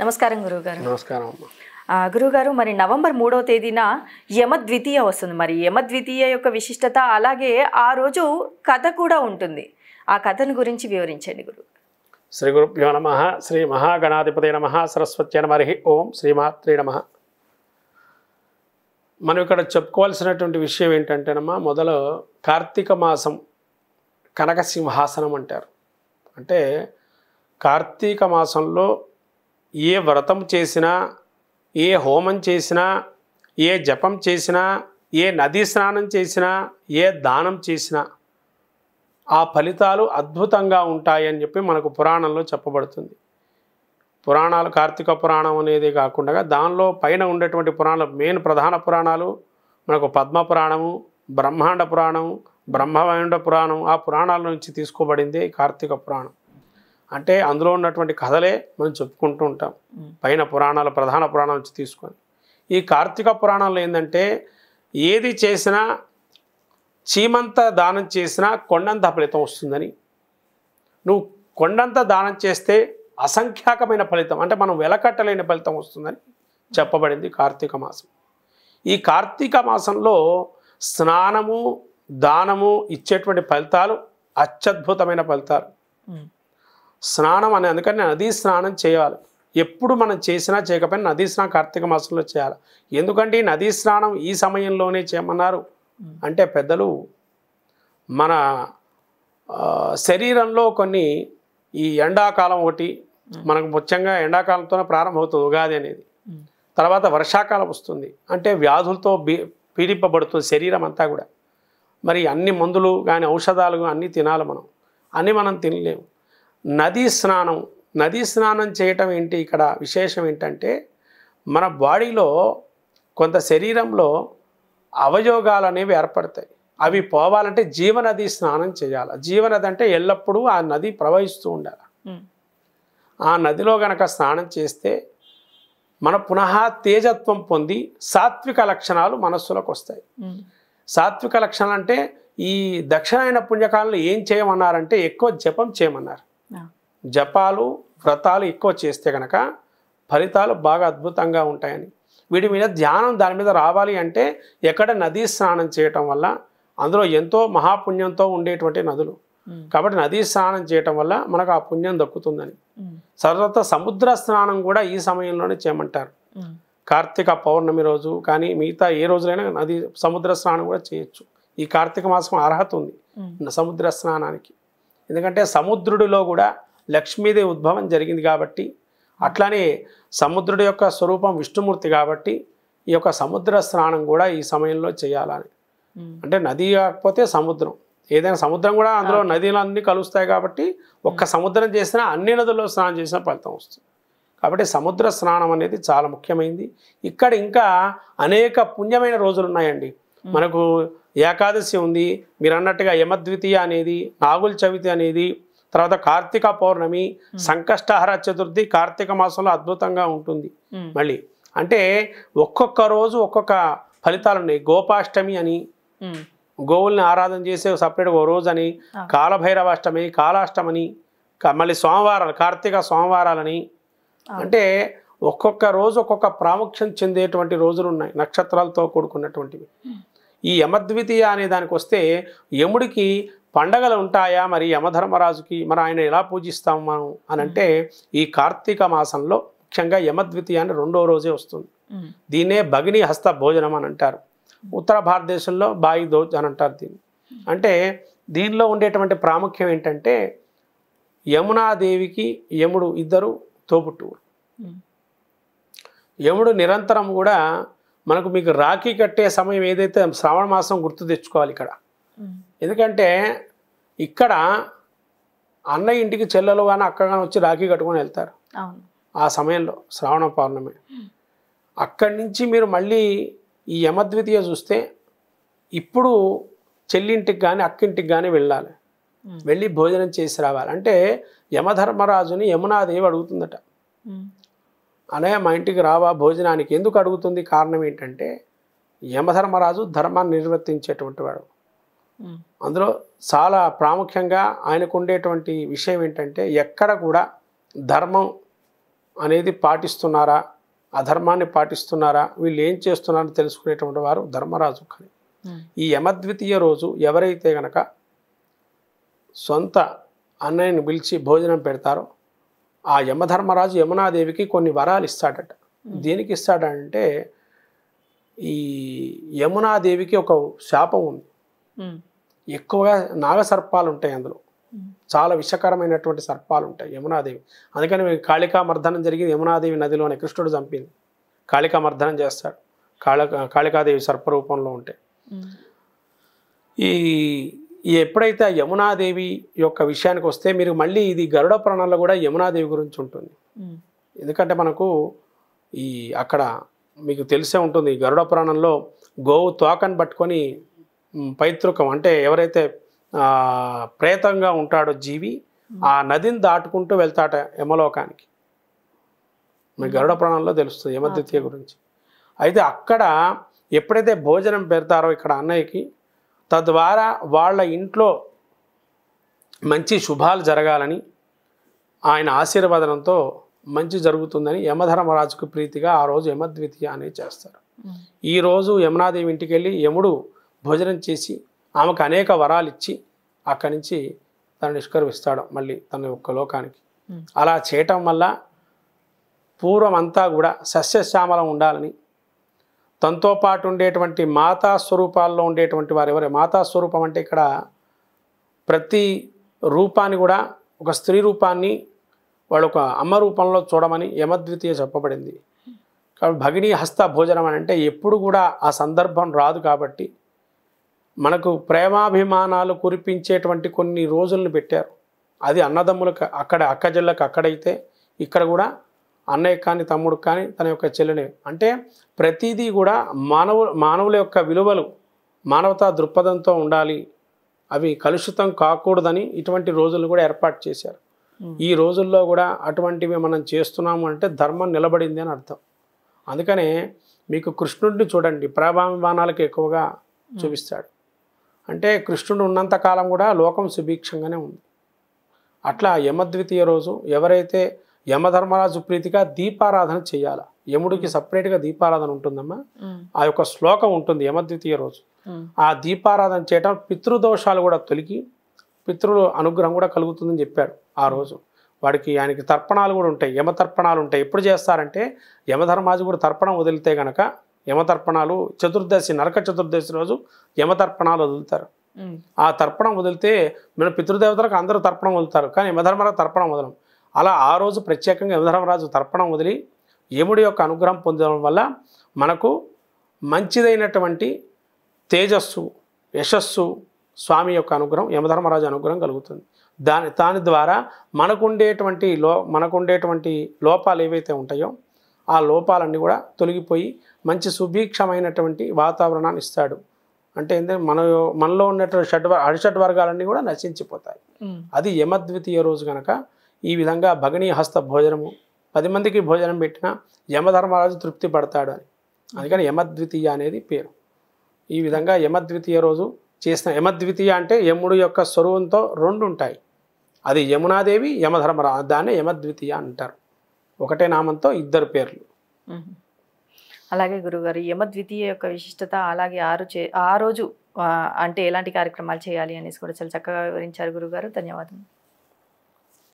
నమస్కారం గురువుగారు నమస్కారం గురువుగారు మరి నవంబర్ మూడవ తేదీన యమద్వితీయ వస్తుంది మరి యమద్వితీయ యొక్క విశిష్టత అలాగే ఆ రోజు కథ కూడా ఉంటుంది ఆ కథను గురించి వివరించండి గురువు శ్రీ గురుభ్యో నమ శ్రీ మహాగణాధిపతి నమ సరస్వతి నమరి ఓం శ్రీమాత్రి నమ మనం ఇక్కడ చెప్పుకోవాల్సినటువంటి విషయం ఏంటంటేనమ్మా మొదలు కార్తీక మాసం కనకసింహాసనం అంటారు అంటే కార్తీక మాసంలో ఏ వ్రతం చేసినా ఏ హోమం చేసినా ఏ జపం చేసినా ఏ నదీ స్నానం చేసినా ఏ దానం చేసినా ఆ ఫలితాలు అద్భుతంగా ఉంటాయని చెప్పి మనకు పురాణంలో చెప్పబడుతుంది పురాణాలు కార్తీక పురాణం అనేది కాకుండా దానిలో పైన ఉండేటువంటి పురాణాలు మెయిన్ ప్రధాన పురాణాలు మనకు పద్మ పురాణము బ్రహ్మాండ పురాణం బ్రహ్మవాయుండ పురాణం ఆ పురాణాల నుంచి తీసుకోబడింది కార్తీక పురాణం అంటే అందులో ఉన్నటువంటి కథలే మనం చెప్పుకుంటూ ఉంటాం పైన పురాణాల ప్రధాన పురాణం నుంచి తీసుకొని ఈ కార్తీక పురాణంలో ఏంటంటే ఏది చేసినా చీమంత దానం చేసినా కొండంత ఫలితం వస్తుందని నువ్వు కొండంత దానం చేస్తే అసంఖ్యాకమైన ఫలితం అంటే మనం వెలకట్టలేని ఫలితం వస్తుందని చెప్పబడింది కార్తీక మాసం ఈ కార్తీక మాసంలో స్నానము దానము ఇచ్చేటువంటి ఫలితాలు అత్యద్భుతమైన ఫలితాలు స్నానం అని అందుకని నదీ స్నానం చేయాలి ఎప్పుడు మనం చేసినా చేయకపోయినా నదీ స్నానం కార్తీక మాసంలో చేయాలి ఎందుకంటే ఈ నదీ స్నానం ఈ సమయంలోనే చేయమన్నారు అంటే పెద్దలు మన శరీరంలో కొన్ని ఈ ఎండాకాలం ఒకటి మనకు ముఖ్యంగా ఎండాకాలంతోనే ప్రారంభమవుతుంది ఉగాది అనేది తర్వాత వర్షాకాలం వస్తుంది అంటే వ్యాధులతో పీడింపబడుతుంది శరీరం అంతా కూడా మరి అన్ని మందులు కానీ ఔషధాలు అన్నీ తినాలి మనం అన్నీ మనం తినలేము నదీ స్నానం నదీ స్నానం చేయటం ఏంటి ఇక్కడ విశేషం ఏంటంటే మన బాడీలో కొంత శరీరంలో అవయోగాలు అనేవి ఏర్పడతాయి అవి పోవాలంటే జీవనది స్నానం చేయాలి జీవనది అంటే ఎల్లప్పుడూ ఆ నది ప్రవహిస్తూ ఉండాలి ఆ నదిలో గనక స్నానం చేస్తే మన పునః తేజత్వం పొంది సాత్విక లక్షణాలు మనస్సులకు వస్తాయి సాత్విక లక్షణాలు అంటే ఈ దక్షిణాయన పుణ్యకాలంలో ఏం చేయమన్నారంటే ఎక్కువ జపం చేయమన్నారు జపాలు వ్రతాలు ఎక్కువ చేస్తే కనుక ఫలితాలు బాగా అద్భుతంగా ఉంటాయని వీటి మీద ధ్యానం దాని మీద రావాలి అంటే ఎక్కడ నదీ స్నానం చేయటం వల్ల అందులో ఎంతో మహాపుణ్యంతో ఉండేటువంటి నదులు కాబట్టి నదీ స్నానం చేయటం వల్ల మనకు ఆ పుణ్యం దక్కుతుందని తర్వాత సముద్ర స్నానం కూడా ఈ సమయంలోనే చేయమంటారు కార్తీక పౌర్ణమి రోజు కానీ మిగతా ఏ రోజులైనా నది సముద్ర స్నానం కూడా చేయొచ్చు ఈ కార్తీక మాసం అర్హత ఉంది సముద్ర స్నానానికి ఎందుకంటే సముద్రుడిలో కూడా లక్ష్మీదేవి ఉద్భవం జరిగింది కాబట్టి అట్లానే సముద్రుడి యొక్క స్వరూపం విష్ణుమూర్తి కాబట్టి ఈ యొక్క సముద్ర స్నానం కూడా ఈ సమయంలో చేయాలని అంటే నది కాకపోతే సముద్రం ఏదైనా సముద్రం కూడా అందులో నదీలన్నీ కలుస్తాయి కాబట్టి ఒక్క సముద్రం చేసినా అన్ని నదుల్లో స్నానం చేసిన ఫలితం వస్తుంది కాబట్టి సముద్ర స్నానం అనేది చాలా ముఖ్యమైనది ఇక్కడ ఇంకా అనేక పుణ్యమైన రోజులు ఉన్నాయండి మనకు ఏకాదశి ఉంది మీరు అన్నట్టుగా యమద్వితీయ అనేది నాగుల చవితి అనేది తర్వాత కార్తీక పౌర్ణమి సంకష్టహర చతుర్థి కార్తీక మాసంలో అద్భుతంగా ఉంటుంది మళ్ళీ అంటే ఒక్కొక్క రోజు ఒక్కొక్క ఫలితాలు ఉన్నాయి గోపాష్టమి అని గోవుల్ని ఆరాధన చేసే సపరేట్గా ఓ రోజు అని కాలభైరవాష్టమి కాలాష్టమని మళ్ళీ సోమవారాలు కార్తీక సోమవారాలని అంటే ఒక్కొక్క రోజు ఒక్కొక్క ప్రాముఖ్యం చెందేటువంటి రోజులు ఉన్నాయి నక్షత్రాలతో కూడుకున్నటువంటివి ఈ యమద్వితీయ అనే దానికి వస్తే యముడికి పండగలు ఉంటాయా మరి యమధర్మరాజుకి మరి ఆయన ఎలా పూజిస్తాం మనం అని అంటే ఈ కార్తీక మాసంలో ముఖ్యంగా యమద్వితీయ అని రెండో రోజే వస్తుంది దీన్నే భగిని హస్త భోజనం అని అంటారు ఉత్తర భారతదేశంలో బాయి దోజ్ అని అంటారు దీన్ని అంటే దీనిలో ఉండేటువంటి ప్రాముఖ్యం ఏంటంటే యమునాదేవికి యముడు ఇద్దరు తోబుట్టువులు యముడు నిరంతరం కూడా మనకు మీకు రాఖీ కట్టే సమయం ఏదైతే శ్రావణ మాసం గుర్తు తెచ్చుకోవాలి ఇక్కడ ఎందుకంటే ఇక్కడ అన్నయ్య ఇంటికి చెల్లెలు కానీ అక్క కానీ వచ్చి రాఖీ కట్టుకొని వెళ్తారు ఆ సమయంలో శ్రావణ పౌర్ణమి అక్కడి నుంచి మీరు మళ్ళీ ఈ యమద్వితీయ చూస్తే ఇప్పుడు చెల్లింటికి కానీ అక్కింటికి కానీ వెళ్ళాలి వెళ్ళి భోజనం చేసి రావాలి అంటే యమధర్మరాజుని యమునాదేవి అడుగుతుందట అనయ మా ఇంటికి రావా భోజనానికి ఎందుకు అడుగుతుంది కారణం ఏంటంటే యమధర్మరాజు ధర్మాన్ని నిర్వర్తించేటువంటి వాడు అందులో చాలా ప్రాముఖ్యంగా ఆయనకు ఉండేటువంటి విషయం ఏంటంటే ఎక్కడ కూడా ధర్మం అనేది పాటిస్తున్నారా అధర్మాన్ని పాటిస్తున్నారా వీళ్ళు ఏం చేస్తున్నారని తెలుసుకునేటువంటి వారు ధర్మరాజు కానీ ఈ యమద్వితీయ రోజు ఎవరైతే గనక సొంత అన్నయ్యని పిలిచి భోజనం పెడతారో ఆ యమధర్మరాజు యమునాదేవికి కొన్ని వరాలు ఇస్తాడట దేనికి ఇస్తాడంటే ఈ యమునాదేవికి ఒక శాపం ఉంది ఎక్కువగా నాగసర్పాలు ఉంటాయి అందులో చాలా విషకరమైనటువంటి సర్పాలు ఉంటాయి యమునాదేవి అందుకని కాళికా మర్దనం జరిగింది యమునాదేవి నదిలోనే కృష్ణుడు చంపింది కాళికా మర్దనం చేస్తాడు కాళ కాళికాదేవి సర్పరూపంలో ఉంటాయి ఈ ఎప్పుడైతే ఆ యమునాదేవి యొక్క విషయానికి వస్తే మీరు మళ్ళీ ఇది గరుడ ప్రాణాల్లో కూడా యమునాదేవి గురించి ఉంటుంది ఎందుకంటే మనకు ఈ అక్కడ మీకు తెలిసే ఉంటుంది గరుడ ప్రాణంలో గోవు తోకను పట్టుకొని పైతృకం అంటే ఎవరైతే ప్రేతంగా ఉంటాడో జీవి ఆ నదిని దాటుకుంటూ వెళ్తాట యమలోకానికి మీ గరుడ ప్రాణంలో తెలుస్తుంది యమద్వితీయ గురించి అయితే అక్కడ ఎప్పుడైతే భోజనం పెడతారో ఇక్కడ అన్నయ్యకి తద్వారా వాళ్ళ ఇంట్లో మంచి శుభాలు జరగాలని ఆయన ఆశీర్వాదనంతో మంచి జరుగుతుందని యమధర్మరాజుకు ప్రీతిగా ఆ రోజు యమద్వితీయ అనే చేస్తారు ఈరోజు యమునాదేవి ఇంటికి వెళ్ళి యముడు భోజనం చేసి ఆమెకు అనేక వరాలు ఇచ్చి అక్కడి నుంచి తను నిష్కర్మిస్తాడు మళ్ళీ తన యొక్క లోకానికి అలా చేయటం వల్ల పూర్వమంతా కూడా సస్యశ్యామలం ఉండాలని తనతో పాటు ఉండేటువంటి మాతా స్వరూపాల్లో ఉండేటువంటి వారు ఎవరు మాతా స్వరూపం అంటే ఇక్కడ ప్రతి రూపాన్ని కూడా ఒక స్త్రీ రూపాన్ని వాళ్ళు ఒక అమ్మ రూపంలో చూడమని యమద్వితీయ చెప్పబడింది కాబట్టి భగిని హస్త భోజనం అని అంటే ఎప్పుడు కూడా ఆ సందర్భం రాదు కాబట్టి మనకు ప్రేమాభిమానాలు కురిపించేటువంటి కొన్ని రోజులను పెట్టారు అది అన్నదమ్ములకు అక్కడ అక్కజల్లకు అక్కడైతే ఇక్కడ కూడా అన్నయ్య కానీ తమ్ముడు కానీ తన యొక్క చెల్లెని అంటే ప్రతిదీ కూడా మానవు మానవుల యొక్క విలువలు మానవతా దృక్పథంతో ఉండాలి అవి కలుషితం కాకూడదని ఇటువంటి రోజులు కూడా ఏర్పాటు చేశారు ఈ రోజుల్లో కూడా అటువంటివి మనం చేస్తున్నాము అంటే ధర్మం నిలబడింది అని అర్థం అందుకనే మీకు కృష్ణుడిని చూడండి ప్రభావిమానాలకు ఎక్కువగా చూపిస్తాడు అంటే కృష్ణుడు ఉన్నంతకాలం కూడా లోకం సుభీక్షంగానే ఉంది అట్లా యమద్వితీయ రోజు ఎవరైతే యమధర్మరాజు ప్రీతిగా దీపారాధన చేయాల యముడికి సపరేట్గా దీపారాధన ఉంటుందమ్మా ఆ యొక్క శ్లోకం ఉంటుంది యమద్వితీయ రోజు ఆ దీపారాధన చేయటం పితృదోషాలు కూడా తొలిగి పితృల అనుగ్రహం కూడా కలుగుతుందని చెప్పాడు ఆ రోజు వాడికి ఆయనకి తర్పణాలు కూడా ఉంటాయి యమ తర్పణాలు ఉంటాయి ఎప్పుడు చేస్తారంటే యమధర్మాజు కూడా తర్పణం వదిలితే గనక యమతర్పణాలు చతుర్దశి నరక చతుర్దశి రోజు యమతర్పణాలు వదులుతారు ఆ తర్పణం వదిలితే మేము పితృదేవతలకు అందరూ తర్పణం వదులుతారు కానీ యమధర్మరాజు తర్పణం వదలం అలా ఆ రోజు ప్రత్యేకంగా యమధర్మరాజు తర్పణం వదిలి యముడి యొక్క అనుగ్రహం పొందడం వల్ల మనకు మంచిదైనటువంటి తేజస్సు యశస్సు స్వామి యొక్క అనుగ్రహం యమధర్మరాజు అనుగ్రహం కలుగుతుంది దాని దాని ద్వారా మనకుండేటువంటి లో మనకుండేటువంటి లోపాలు ఏవైతే ఉంటాయో ఆ లోపాలన్నీ కూడా తొలగిపోయి మంచి సుభీక్షమైనటువంటి వాతావరణాన్ని ఇస్తాడు అంటే ఏంటంటే మన మనలో ఉన్నటువంటి షడ్ అడిషడ్ వర్గాలన్నీ కూడా నశించిపోతాయి అది యమద్వితీయ రోజు కనుక ఈ విధంగా భగనీహస్త హస్త భోజనము పది మందికి భోజనం పెట్టినా యమధర్మరాజు తృప్తి పడతాడు అని అందుకని యమద్వితీయ అనేది పేరు ఈ విధంగా యమద్వితీయ రోజు చేసిన యమద్వితీయ అంటే యముడు యొక్క స్వరూపంతో రెండు ఉంటాయి అది యమునాదేవి యమధర్మరా దాన్ని యమద్వితీయ అంటారు ఒకటే నామంతో ఇద్దరు పేర్లు అలాగే గురుగారు యమద్వితీయ యొక్క విశిష్టత అలాగే ఆరు చే ఆ రోజు అంటే ఎలాంటి కార్యక్రమాలు చేయాలి అనేసి కూడా చాలా చక్కగా వివరించారు గురుగారు ధన్యవాదాలు